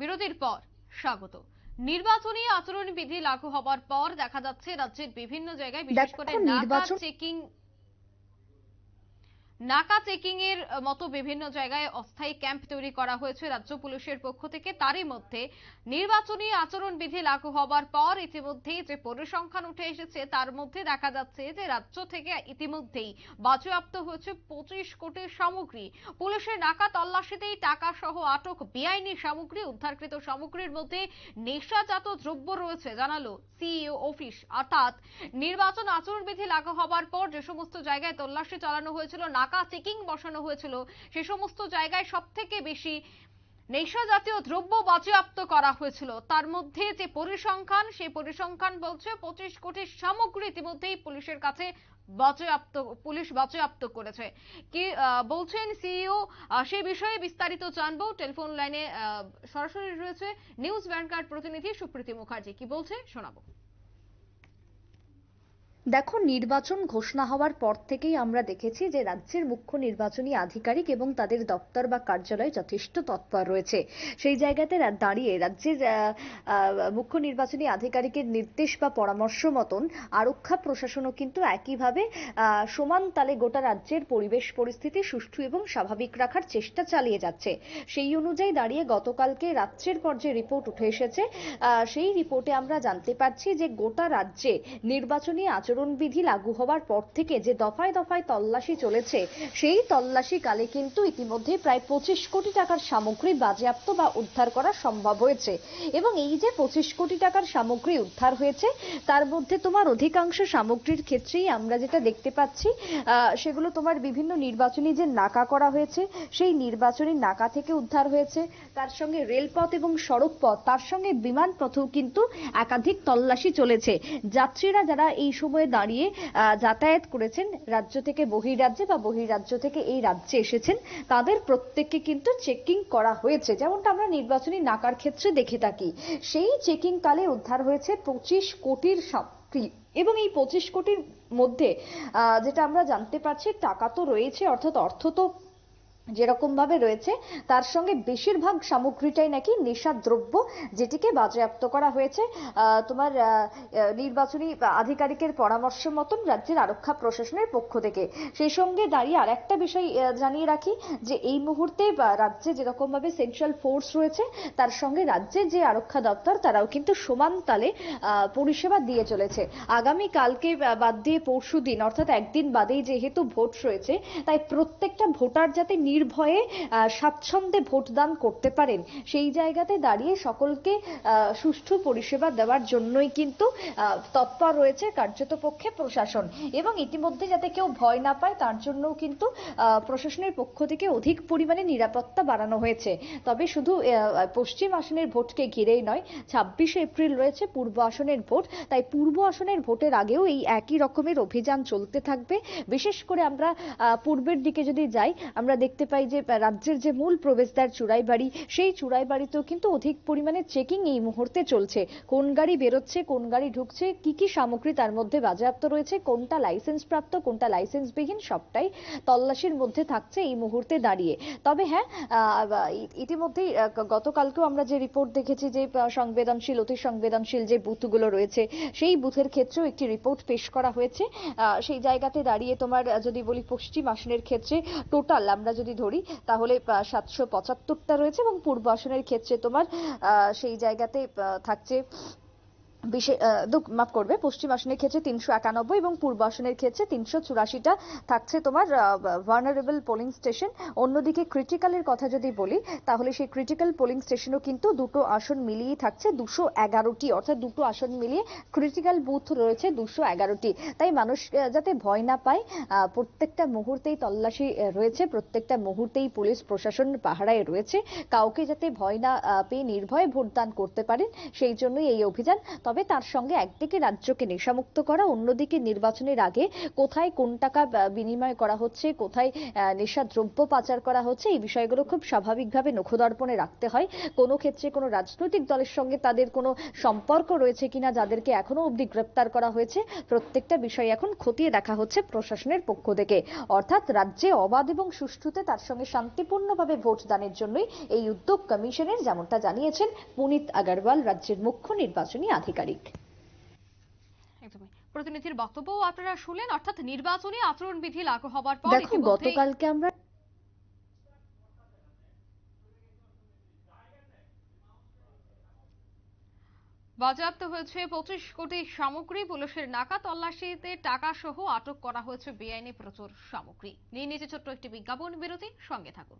বিরতির পর স্বাগত নির্বাচনী আচরণবিধি লাগু হবার পর দেখা যাচ্ছে রাজ্যের বিভিন্ন জায়গায় বিশেষ করে নাকা চেকিং নাকা চেকিং এর মতো বিভিন্ন জায়গায় অস্থায়ী ক্যাম্প তৈরি করা হয়েছে রাজ্য পুলিশের পক্ষ থেকে তারই মধ্যে নির্বাচনী আচরণবিধি লাগু হবার পর ইতিমধ্যেই যে পরিসংখ্যান উঠে এসেছে তার মধ্যে দেখা যাচ্ছে যে রাজ্য থেকে ইতিমধ্যেই বাজেয়াপ্ত হয়েছে পঁচিশ কোটি সামগ্রী পুলিশের নাকা তল্লাশিতেই টাকা সহ আটক বেআইনি সামগ্রী উদ্ধারকৃত সামগ্রীর মধ্যে নেশাজাত দ্রব্য রয়েছে জানালো সিইও অফিস অর্থাৎ নির্বাচন আচরণবিধি লাগু হবার পর যে সমস্ত জায়গায় তল্লাশি চালানো হয়েছিল নাকা ফাঁকা চেকিং বসানো হয়েছিল সে সমস্ত জায়গায় সব থেকে বেশি নেশা জাতীয় দ্রব্য বাজেয়াপ্ত করা হয়েছিল তার মধ্যে যে পরিসংখ্যান সেই পরিসংখ্যান বলছে পঁচিশ কোটি সামগ্রী ইতিমধ্যেই পুলিশের কাছে বাজেয়াপ্ত পুলিশ বাজেয়াপ্ত করেছে কি বলছেন সিইও সে বিষয়ে বিস্তারিত জানবো টেলিফোন লাইনে সরাসরি রয়েছে নিউজ ভ্যানগার্ড প্রতিনিধি সুপ্রীতি মুখার্জি কি বলছে শোনাবো দেখো নির্বাচন ঘোষণা হওয়ার পর থেকেই আমরা দেখেছি যে রাজ্যের মুখ্য নির্বাচনী আধিকারিক এবং তাদের দপ্তর বা কার্যালয় যথেষ্ট তৎপর রয়েছে সেই জায়গাতে দাঁড়িয়ে রাজ্যের মুখ্য নির্বাচনী আধিকারিকের নির্দেশ বা পরামর্শ মতন আরক্ষা প্রশাসনও কিন্তু একইভাবে সমান তালে গোটা রাজ্যের পরিবেশ পরিস্থিতি সুষ্ঠু এবং স্বাভাবিক রাখার চেষ্টা চালিয়ে যাচ্ছে সেই অনুযায়ী দাঁড়িয়ে গতকালকে রাজ্যের পর যে রিপোর্ট উঠে এসেছে সেই রিপোর্টে আমরা জানতে পারছি যে গোটা রাজ্যে নির্বাচনী আচরণ আচরণবিধি লাগু হওয়ার পর থেকে যে দফায় দফায় তল্লাশি চলেছে সেই তল্লাশি কালে কিন্তু ইতিমধ্যে প্রায় পঁচিশ কোটি টাকার সামগ্রী বাজেয়াপ্ত বা উদ্ধার করা সম্ভব হয়েছে এবং এই যে পঁচিশ কোটি টাকার সামগ্রী উদ্ধার হয়েছে তার মধ্যে তোমার অধিকাংশ সামগ্রীর ক্ষেত্রেই আমরা যেটা দেখতে পাচ্ছি সেগুলো তোমার বিভিন্ন নির্বাচনী যে নাকা করা হয়েছে সেই নির্বাচনী নাকা থেকে উদ্ধার হয়েছে তার সঙ্গে রেলপথ এবং সড়ক পথ তার সঙ্গে বিমান পথেও কিন্তু একাধিক তল্লাশি চলেছে যাত্রীরা যারা এই সময় হয়ে দাঁড়িয়ে যাতায়াত করেছেন রাজ্য থেকে বহিরাজ্যে বা বহিরাজ্য থেকে এই রাজ্যে এসেছেন তাদের প্রত্যেককে কিন্তু চেকিং করা হয়েছে যেমনটা আমরা নির্বাচনী নাকার ক্ষেত্রে দেখে থাকি সেই চেকিং কালে উদ্ধার হয়েছে পঁচিশ কোটির সাপ্রি এবং এই পঁচিশ কোটির মধ্যে যেটা আমরা জানতে পারছি টাকা তো রয়েছে অর্থাৎ অর্থ তো যেরকমভাবে রয়েছে তার সঙ্গে বেশিরভাগ সামগ্রীটাই নাকি নেশাদ্রব্য দ্রব্য যেটিকে বাজেয়াপ্ত করা হয়েছে তোমার নির্বাচনী আধিকারিকের পরামর্শ মতন রাজ্যের আরক্ষা প্রশাসনের পক্ষ থেকে সেই সঙ্গে দাঁড়িয়ে আর একটা বিষয় জানিয়ে রাখি যে এই মুহূর্তে রাজ্যে যেরকমভাবে সেন্ট্রাল ফোর্স রয়েছে তার সঙ্গে রাজ্যে যে আরক্ষা দপ্তর তারাও কিন্তু সমান তালে পরিষেবা দিয়ে চলেছে আগামী কালকে বাদ দিয়ে পরশু দিন অর্থাৎ একদিন বাদেই যেহেতু ভোট রয়েছে তাই প্রত্যেকটা ভোটার যাতে নির নির্ভয়ে স্বাচ্ছন্দ্যে ভোটদান করতে পারেন সেই জায়গাতে দাঁড়িয়ে সকলকে সুষ্ঠু পরিষেবা দেওয়ার জন্যই কিন্তু তৎপর রয়েছে কার্যত পক্ষে প্রশাসন এবং ইতিমধ্যে যাতে কেউ ভয় না পায় তার জন্যও কিন্তু প্রশাসনের পক্ষ থেকে অধিক পরিমাণে নিরাপত্তা বাড়ানো হয়েছে তবে শুধু পশ্চিম আসনের ভোটকে ঘিরেই নয় ছাব্বিশে এপ্রিল রয়েছে পূর্ব আসনের ভোট তাই পূর্ব আসনের ভোটের আগেও এই একই রকমের অভিযান চলতে থাকবে বিশেষ করে আমরা পূর্বের দিকে যদি যাই আমরা দেখতে পাই যে রাজ্যের যে মূল প্রবেশদ্বার বাড়ি সেই বাড়িতেও কিন্তু অধিক পরিমাণে চেকিং এই মুহূর্তে চলছে কোন গাড়ি বেরোচ্ছে কোন গাড়ি ঢুকছে কি কি সামগ্রী তার মধ্যে বাজেয়াপ্ত রয়েছে কোনটা লাইসেন্স প্রাপ্ত কোনটা লাইসেন্সবিহীন সবটাই তল্লাশির মধ্যে থাকছে এই মুহূর্তে দাঁড়িয়ে তবে হ্যাঁ ইতিমধ্যেই গতকালকেও আমরা যে রিপোর্ট দেখেছি যে সংবেদনশীল অতি সংবেদনশীল যে বুথগুলো রয়েছে সেই বুথের ক্ষেত্রেও একটি রিপোর্ট পেশ করা হয়েছে সেই জায়গাতে দাঁড়িয়ে তোমার যদি বলি পশ্চিম আসনের ক্ষেত্রে টোটাল আমরা যদি যদি ধরি তাহলে সাতশো পঁচাত্তরটা রয়েছে এবং পূর্ব আসনের ক্ষেত্রে তোমার সেই জায়গাতে থাকছে মাফ করবে পশ্চিম আসনের ক্ষেত্রে তিনশো একানব্বই এবং পূর্ব আসনের ক্ষেত্রে তিনশো চুরাশিটা থাকছে তোমার ভার্নারেবল পোলিং স্টেশন অন্যদিকে ক্রিটিক্যালের কথা যদি বলি তাহলে সেই ক্রিটিক্যাল পোলিং স্টেশনও কিন্তু দুটো আসন মিলিয়েই থাকছে দুশো এগারোটি অর্থাৎ দুটো আসন মিলিয়ে ক্রিটিক্যাল বুথ রয়েছে দুশো এগারোটি তাই মানুষ যাতে ভয় না পায় প্রত্যেকটা মুহূর্তেই তল্লাশি রয়েছে প্রত্যেকটা মুহূর্তেই পুলিশ প্রশাসন পাহারায় রয়েছে কাউকে যাতে ভয় না পেয়ে নির্ভয়ে ভোটদান করতে পারেন সেই জন্যই এই অভিযান তবে তার সঙ্গে একদিকে রাজ্যকে নেশামুক্ত করা অন্যদিকে নির্বাচনের আগে কোথায় কোন টাকা বিনিময় করা হচ্ছে কোথায় নেশা দ্রব্য পাচার করা হচ্ছে এই বিষয়গুলো খুব স্বাভাবিকভাবে নখদর্পণে রাখতে হয় কোনো ক্ষেত্রে কোনো রাজনৈতিক দলের সঙ্গে তাদের কোনো সম্পর্ক রয়েছে কিনা যাদেরকে এখনো অবধি গ্রেপ্তার করা হয়েছে প্রত্যেকটা বিষয় এখন খতিয়ে দেখা হচ্ছে প্রশাসনের পক্ষ থেকে অর্থাৎ রাজ্যে অবাধ এবং সুষ্ঠুতে তার সঙ্গে শান্তিপূর্ণভাবে ভোট দানের জন্যই এই উদ্যোগ কমিশনের যেমনটা জানিয়েছেন পুনিত আগারওয়াল রাজ্যের মুখ্য নির্বাচনী আধিকারিক আধিকারিক প্রতিনিধির বক্তব্য আপনারা শুনলেন অর্থাৎ নির্বাচনী আচরণবিধি লাগু হবার পর দেখুন গতকালকে আমরা বাজেয়াপ্ত হয়েছে পঁচিশ কোটি সামগ্রী পুলিশের নাকা তল্লাশিতে টাকা সহ আটক করা হয়েছে বেআইনি প্রচুর সামগ্রী নিয়ে নিচে ছোট্ট একটি বিজ্ঞাপন বিরতি সঙ্গে থাকুন